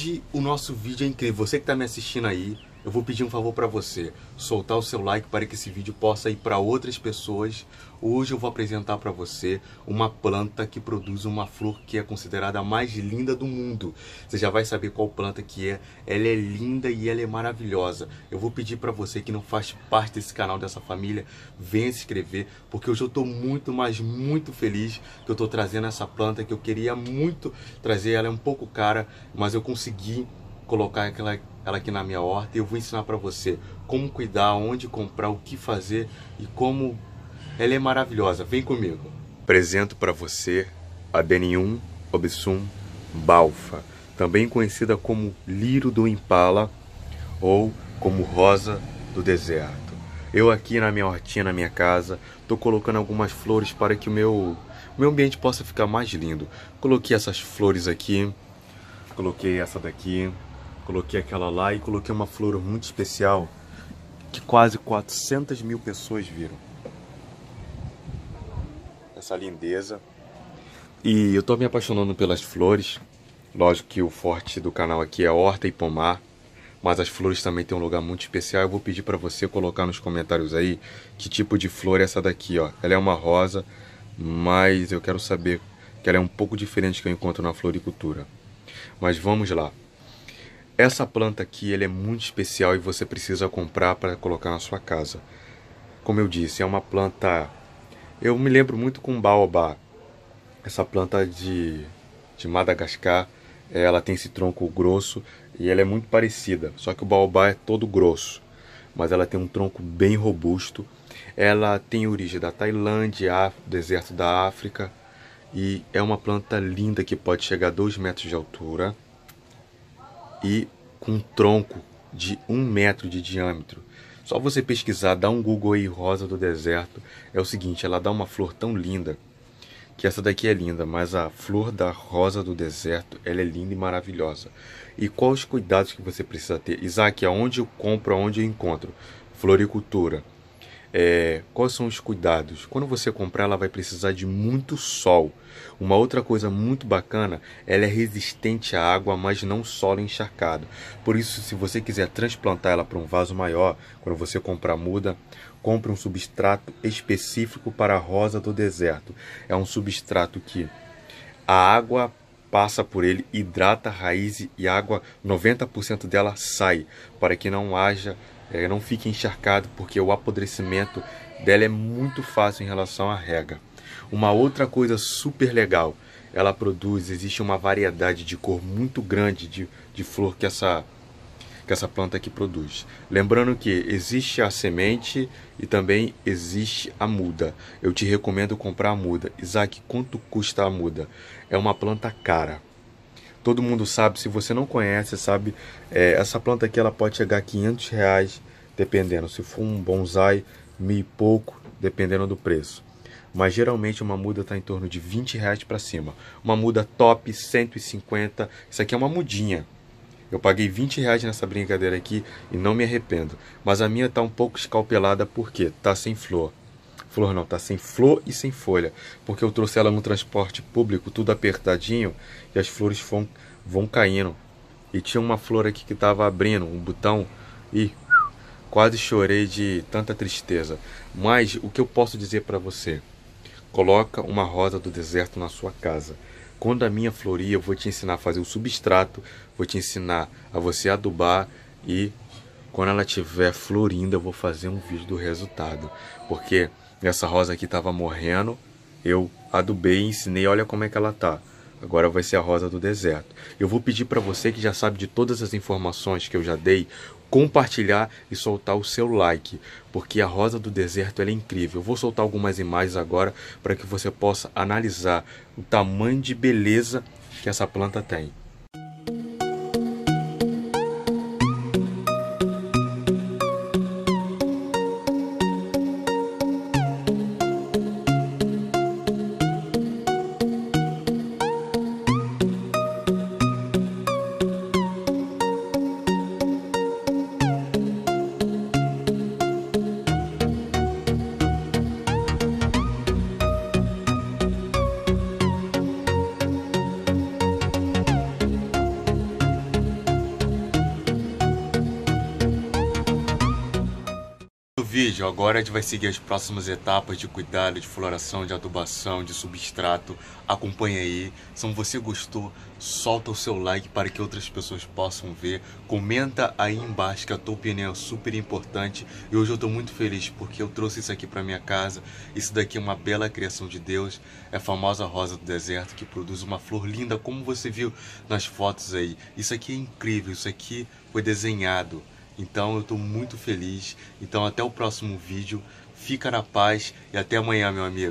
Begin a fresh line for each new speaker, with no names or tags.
Hoje o nosso vídeo é incrível. Você que está me assistindo aí, eu vou pedir um favor para você, soltar o seu like para que esse vídeo possa ir para outras pessoas. Hoje eu vou apresentar para você uma planta que produz uma flor que é considerada a mais linda do mundo. Você já vai saber qual planta que é. Ela é linda e ela é maravilhosa. Eu vou pedir para você que não faz parte desse canal, dessa família, venha se inscrever, porque hoje eu estou muito, mas muito feliz que eu estou trazendo essa planta que eu queria muito trazer. Ela é um pouco cara, mas eu consegui colocar aquela ela aqui na minha horta e eu vou ensinar para você como cuidar, onde comprar, o que fazer e como ela é maravilhosa. Vem comigo. Apresento para você a Denium obsum balfa, também conhecida como liro do impala ou como rosa do deserto. Eu aqui na minha hortinha, na minha casa, tô colocando algumas flores para que o meu o meu ambiente possa ficar mais lindo. Coloquei essas flores aqui, coloquei essa daqui, Coloquei aquela lá e coloquei uma flor muito especial que quase 400 mil pessoas viram. Essa lindeza. E eu tô me apaixonando pelas flores. Lógico que o forte do canal aqui é horta e pomar, mas as flores também tem um lugar muito especial. Eu vou pedir para você colocar nos comentários aí que tipo de flor é essa daqui, ó. Ela é uma rosa, mas eu quero saber que ela é um pouco diferente que eu encontro na floricultura. Mas vamos lá. Essa planta aqui ele é muito especial e você precisa comprar para colocar na sua casa. Como eu disse, é uma planta... Eu me lembro muito com baobá. Essa planta de, de Madagascar, ela tem esse tronco grosso e ela é muito parecida. Só que o baobá é todo grosso, mas ela tem um tronco bem robusto. Ela tem origem da Tailândia, deserto da África. E é uma planta linda que pode chegar a 2 metros de altura e com um tronco de um metro de diâmetro. Só você pesquisar, dá um Google aí, rosa do deserto. É o seguinte, ela dá uma flor tão linda, que essa daqui é linda, mas a flor da rosa do deserto, ela é linda e maravilhosa. E quais os cuidados que você precisa ter? Isaac, aonde eu compro, aonde eu encontro? Floricultura é, quais são os cuidados? Quando você comprar, ela vai precisar de muito sol. Uma outra coisa muito bacana, ela é resistente à água, mas não solo encharcado. Por isso, se você quiser transplantar ela para um vaso maior, quando você comprar muda, compre um substrato específico para a rosa do deserto. É um substrato que a água passa por ele, hidrata a raiz e a água, 90% dela sai, para que não haja é, não fique encharcado porque o apodrecimento dela é muito fácil em relação à rega. Uma outra coisa super legal, ela produz, existe uma variedade de cor muito grande de, de flor que essa, que essa planta aqui produz. Lembrando que existe a semente e também existe a muda. Eu te recomendo comprar a muda. Isaac, quanto custa a muda? É uma planta cara Todo mundo sabe, se você não conhece, sabe, é, essa planta aqui ela pode chegar a 500 reais, dependendo. Se for um bonsai, mil pouco, dependendo do preço. Mas geralmente uma muda está em torno de 20 reais para cima. Uma muda top, 150. Isso aqui é uma mudinha, eu paguei 20 reais nessa brincadeira aqui e não me arrependo. Mas a minha está um pouco escalpelada porque está sem flor. Flor não, tá sem flor e sem folha, porque eu trouxe ela no transporte público, tudo apertadinho, e as flores vão, vão caindo. E tinha uma flor aqui que tava abrindo, um botão, e quase chorei de tanta tristeza. Mas o que eu posso dizer para você? Coloca uma rosa do deserto na sua casa. Quando a minha florir, eu vou te ensinar a fazer o substrato, vou te ensinar a você adubar e quando ela tiver florindo, eu vou fazer um vídeo do resultado, porque essa rosa aqui estava morrendo, eu adubei e ensinei, olha como é que ela tá. Agora vai ser a rosa do deserto. Eu vou pedir para você que já sabe de todas as informações que eu já dei, compartilhar e soltar o seu like, porque a rosa do deserto é incrível. Eu vou soltar algumas imagens agora para que você possa analisar o tamanho de beleza que essa planta tem. vídeo, agora a gente vai seguir as próximas etapas de cuidado, de floração, de adubação, de substrato. Acompanha aí. Se então, você gostou, solta o seu like para que outras pessoas possam ver. Comenta aí embaixo que a tua opinião é super importante. E hoje eu estou muito feliz porque eu trouxe isso aqui para minha casa. Isso daqui é uma bela criação de Deus. É a famosa rosa do deserto que produz uma flor linda, como você viu nas fotos aí. Isso aqui é incrível, isso aqui foi desenhado. Então eu estou muito feliz. Então até o próximo vídeo. Fica na paz e até amanhã, meu amigo.